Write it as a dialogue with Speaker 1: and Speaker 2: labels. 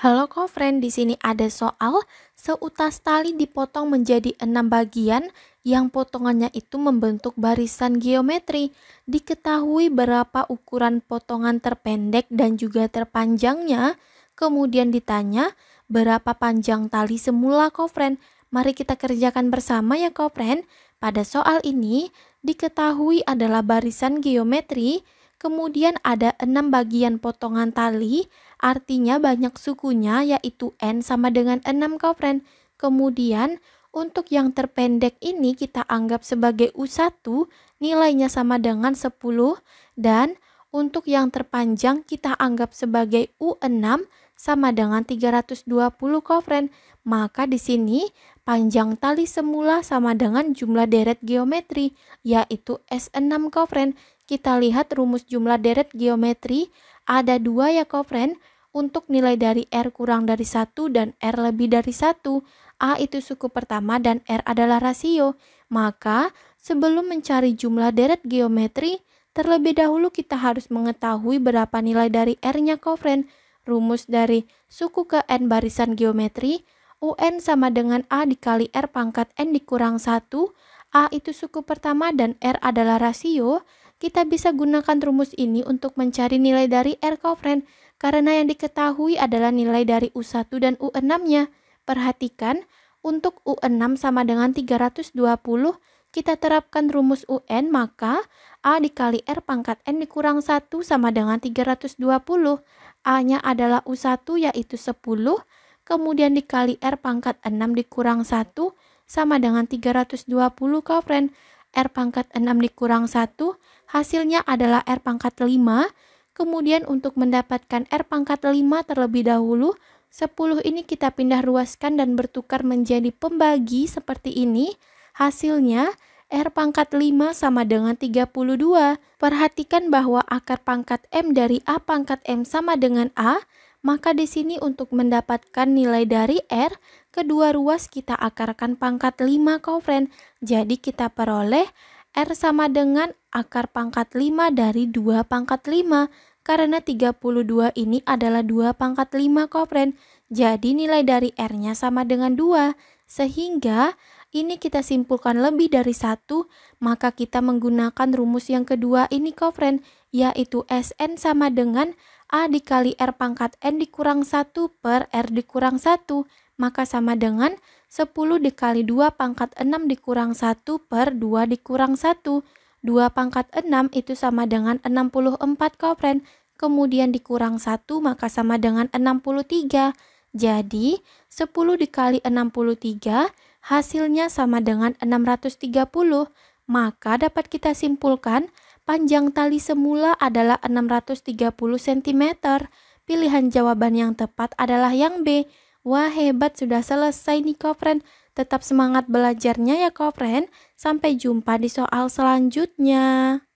Speaker 1: Halo kok friend di sini ada soal seutas tali dipotong menjadi enam bagian yang potongannya itu membentuk barisan geometri. Diketahui berapa ukuran potongan terpendek dan juga terpanjangnya. Kemudian ditanya berapa panjang tali semula kok friend Mari kita kerjakan bersama ya kok friend Pada soal ini diketahui adalah barisan geometri Kemudian ada 6 bagian potongan tali, artinya banyak sukunya yaitu N sama dengan 6 kofren. Kemudian untuk yang terpendek ini kita anggap sebagai U1, nilainya sama dengan 10 dan untuk yang terpanjang kita anggap sebagai U6 sama dengan 320 kofren. Maka di sini panjang tali semula sama dengan jumlah deret geometri yaitu S6 kofren kita lihat rumus jumlah deret geometri ada dua ya kofren untuk nilai dari R kurang dari satu dan R lebih dari satu A itu suku pertama dan R adalah rasio. Maka, sebelum mencari jumlah deret geometri, terlebih dahulu kita harus mengetahui berapa nilai dari R-nya kofren. Rumus dari suku ke N barisan geometri, UN sama dengan A dikali R pangkat N dikurang satu A itu suku pertama dan R adalah rasio, kita bisa gunakan rumus ini untuk mencari nilai dari R covariant karena yang diketahui adalah nilai dari U1 dan U6-nya. Perhatikan, untuk U6 sama dengan 320, kita terapkan rumus UN maka A dikali R pangkat N dikurang 1 sama dengan 320. A-nya adalah U1 yaitu 10, kemudian dikali R pangkat 6 dikurang 1 sama dengan 320 kofren. R pangkat 6 dikurang 1, hasilnya adalah R pangkat 5. Kemudian untuk mendapatkan R pangkat 5 terlebih dahulu, 10 ini kita pindah ruaskan dan bertukar menjadi pembagi seperti ini. Hasilnya R pangkat 5 sama dengan 32. Perhatikan bahwa akar pangkat M dari A pangkat M sama dengan A, maka di sini untuk mendapatkan nilai dari R, kedua ruas kita akarkan pangkat 5 kovren. Jadi kita peroleh R sama dengan akar pangkat 5 dari 2 pangkat 5 karena 32 ini adalah 2 pangkat 5 kopren. Jadi nilai dari R-nya sama dengan 2 sehingga ini kita simpulkan lebih dari satu, maka kita menggunakan rumus yang kedua ini kofren, yaitu Sn sama dengan A dikali R pangkat N dikurang 1 per R dikurang 1, maka sama dengan 10 dikali 2 pangkat 6 dikurang 1 per 2 dikurang 1. 2 pangkat 6 itu sama dengan 64 kofren, kemudian dikurang 1 maka sama dengan 63. Jadi, 10 dikali 63 hasilnya sama dengan 630, maka dapat kita simpulkan panjang tali semula adalah 630 cm. Pilihan jawaban yang tepat adalah yang B. Wah hebat sudah selesai nih Kofren. Tetap semangat belajarnya ya Kofren. Sampai jumpa di soal selanjutnya.